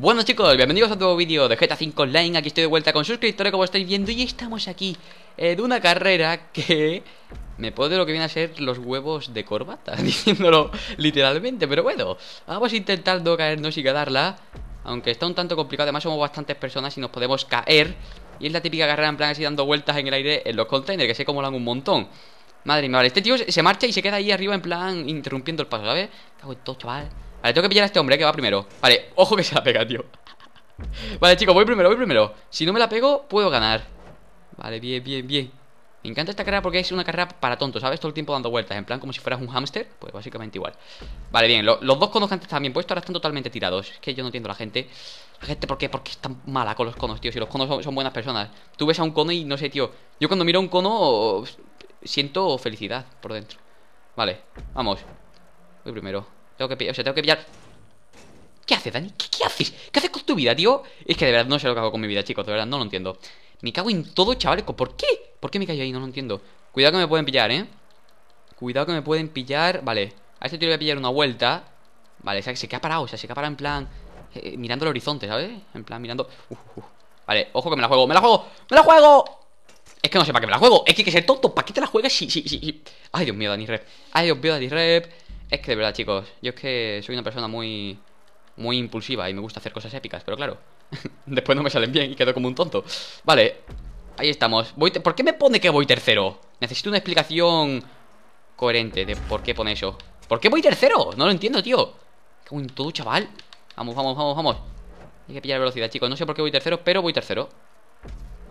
Bueno chicos, bienvenidos a un nuevo vídeo de GTA 5 Online, aquí estoy de vuelta con suscriptores como estáis viendo y estamos aquí en eh, una carrera que me puede lo que viene a ser los huevos de corbata, diciéndolo literalmente, pero bueno, vamos intentando caernos y quedarla aunque está un tanto complicado, además somos bastantes personas y nos podemos caer, y es la típica carrera en plan así dando vueltas en el aire en los containers, que sé cómo lo hago un montón. Madre mía, vale, este tío se marcha y se queda ahí arriba en plan interrumpiendo el paso, ¿sabes? Cago en todo, chaval. Vale, tengo que pillar a este hombre que va primero Vale, ojo que se la pega, tío Vale, chicos, voy primero, voy primero Si no me la pego, puedo ganar Vale, bien, bien, bien Me encanta esta carrera porque es una carrera para tontos, ¿sabes? Todo el tiempo dando vueltas, en plan como si fueras un hámster Pues básicamente igual Vale, bien, los dos conos que antes estaban bien puestos ahora están totalmente tirados Es que yo no entiendo la gente La gente, ¿por qué? Porque es tan mala con los conos, tío Si los conos son, buenas personas Tú ves a un cono y no sé, tío Yo cuando miro un cono siento felicidad por dentro Vale, vamos Voy primero tengo que pillar, o sea, tengo que pillar ¿Qué haces, Dani? ¿Qué, haces? ¿Qué haces con tu vida, tío? Es que de verdad no sé lo que hago con mi vida, chicos De verdad, no lo entiendo Me cago en todo, chavales ¿Por qué? ¿Por qué me caigo ahí? No lo entiendo Cuidado que me pueden pillar, ¿eh? Cuidado que me pueden pillar Vale A este tío le voy a pillar una vuelta Vale, o sea, se queda parado O sea, se queda parado en plan eh, eh, Mirando el horizonte, ¿sabes? En plan, mirando uh, uh, uh. Vale, ojo que me la juego ¡Me la juego! ¡Me la juego! Es que no sé para qué me la juego Es que hay que ser tonto ¿Para qué te la juegas sí sí sí Ay, Dios mío, Dani Rep Ay, Dios mío, Dani Rep es que de verdad, chicos, yo es que soy una persona muy muy impulsiva y me gusta hacer cosas épicas, pero claro, después no me salen bien y quedo como un tonto. Vale, ahí estamos. ¿Por qué me pone que voy tercero? Necesito una explicación coherente de por qué pone eso. ¿Por qué voy tercero? No lo entiendo, tío. Cago en todo, chaval. Vamos, vamos, vamos, vamos. Hay que pillar velocidad, chicos. No sé por qué voy tercero, pero voy tercero.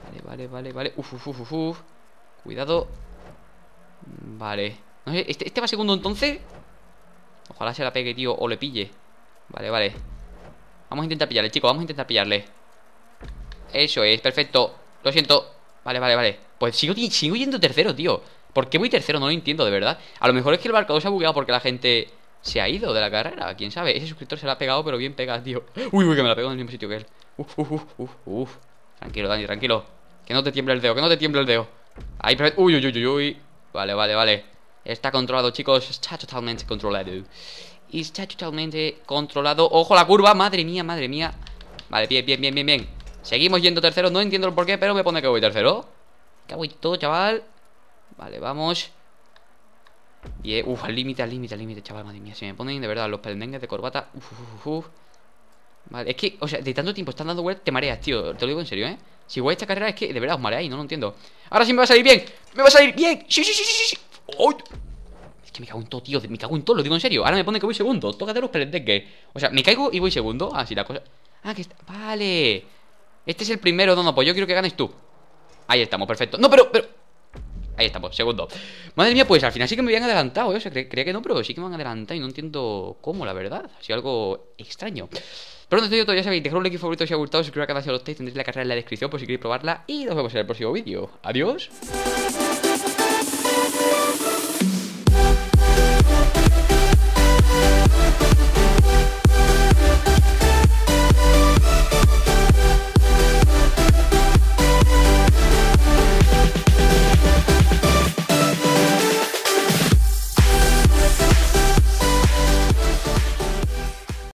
Vale, vale, vale, vale. Uf, uf, uf, uf. Cuidado. Vale. ¿este, ¿este va segundo entonces? Ojalá se la pegue, tío, o le pille Vale, vale Vamos a intentar pillarle, chicos, vamos a intentar pillarle Eso es, perfecto Lo siento Vale, vale, vale Pues sigo, sigo yendo tercero, tío ¿Por qué voy tercero? No lo entiendo, de verdad A lo mejor es que el barcador se ha bugueado porque la gente se ha ido de la carrera Quién sabe, ese suscriptor se la ha pegado, pero bien pegado, tío Uy, uy, que me la pegó en el mismo sitio que él Uf, uf, uf, uf, Tranquilo, Dani, tranquilo Que no te tiemble el dedo, que no te tiemble el dedo Ahí, perfecto Uy, uy, uy, uy Vale, vale, vale Está controlado, chicos. Está totalmente controlado. Y está totalmente controlado. ¡Ojo la curva! ¡Madre mía, madre mía! Vale, bien, bien, bien, bien, bien. Seguimos yendo tercero. No entiendo el qué, pero me pone que voy tercero. ¿Qué voy todo, chaval. Vale, vamos. Bien. Uf, al límite, al límite, al límite, chaval. Madre mía, se me ponen de verdad los pendengues de corbata. Uf, uf, Vale, es que, o sea, de tanto tiempo están dando vueltas, te mareas, tío. Te lo digo en serio, ¿eh? Si voy a esta carrera es que de verdad os mareáis, no lo entiendo. Ahora sí me va a salir bien. Me va a salir bien. Sí, sí, sí, sí, sí. Es que me cago en todo, tío. Me cago en todo, lo digo en serio. Ahora me pone que voy segundo. Tócate los de que. O sea, me caigo y voy segundo. Así ah, la cosa. Ah, que está. Vale. Este es el primero, no, no, pues yo quiero que ganes tú. Ahí estamos, perfecto. No, pero, pero. Ahí estamos, segundo. Madre mía, pues al final sí que me habían adelantado, ¿eh? O sea, creía que no, pero sí que me han adelantado y no entiendo cómo, la verdad. Ha sido algo extraño. Pero no estoy yo todo, ya sabéis, dejad un like favorito si os ha gustado, suscribiros a cada canal si test. tendréis la carrera en la descripción por si queréis probarla y nos vemos en el próximo vídeo. Adiós.